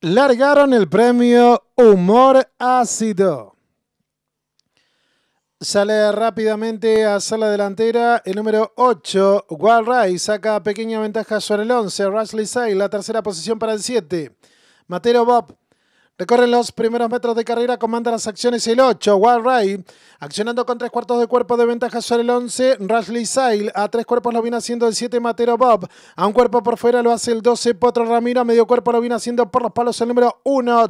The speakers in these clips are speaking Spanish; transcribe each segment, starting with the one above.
largaron el premio Humor Ácido. Sale rápidamente a la delantera el número 8, Wild saca pequeña ventaja sobre el 11, Rushley Say, la tercera posición para el 7, Matero Bob, Recorre los primeros metros de carrera, comanda las acciones el 8, Wild accionando con tres cuartos de cuerpo de ventaja sobre el 11, Rashley Sail, a tres cuerpos lo viene haciendo el 7, Matero Bob, a un cuerpo por fuera lo hace el 12, Potro Ramiro, a medio cuerpo lo viene haciendo por los palos el número 1,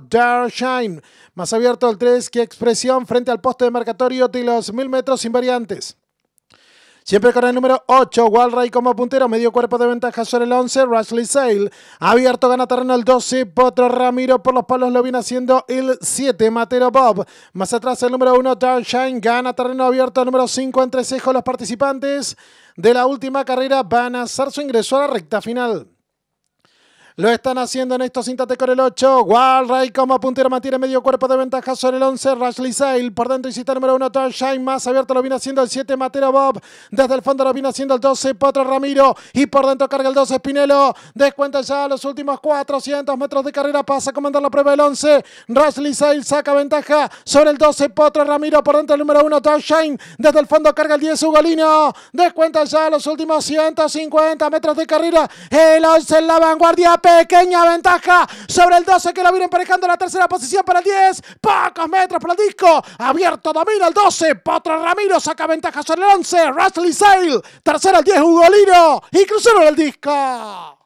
Shine. más abierto el 3, que expresión frente al poste de marcatorio de los 1000 metros invariantes. Siempre con el número 8, Walray como puntero, medio cuerpo de ventaja sobre el 11, Rashley Sale. Abierto gana terreno el 12, Potro Ramiro por los palos lo viene haciendo el 7, Matero Bob. Más atrás el número 1, Shine gana terreno abierto el número 5, entre Cejos. los participantes de la última carrera van a hacer su ingreso a la recta final. Lo están haciendo en estos instantes con el 8. Walray como puntero mantiene medio cuerpo de ventaja sobre el 11. Rashley Sale por dentro el número 1. Shine más abierto lo viene haciendo el 7. Matero Bob. Desde el fondo lo viene haciendo el 12. Potro Ramiro. Y por dentro carga el 12. Spinelo. Descuenta ya los últimos 400 metros de carrera. Pasa a comandar la prueba el 11. Rashley Sale saca ventaja sobre el 12. Potro Ramiro por dentro el número 1. Shine. Desde el fondo carga el 10. Ugolino. Descuenta ya los últimos 150 metros de carrera. El 11 en la vanguardia pequeña ventaja sobre el 12 que lo viene emparejando en la tercera posición para el 10. Pocos metros para el disco. Abierto domina el 12. Potro Ramiro saca ventaja sobre el 11. Rasley Sail. Tercero el 10 Ugolino. Y cruzaron el disco.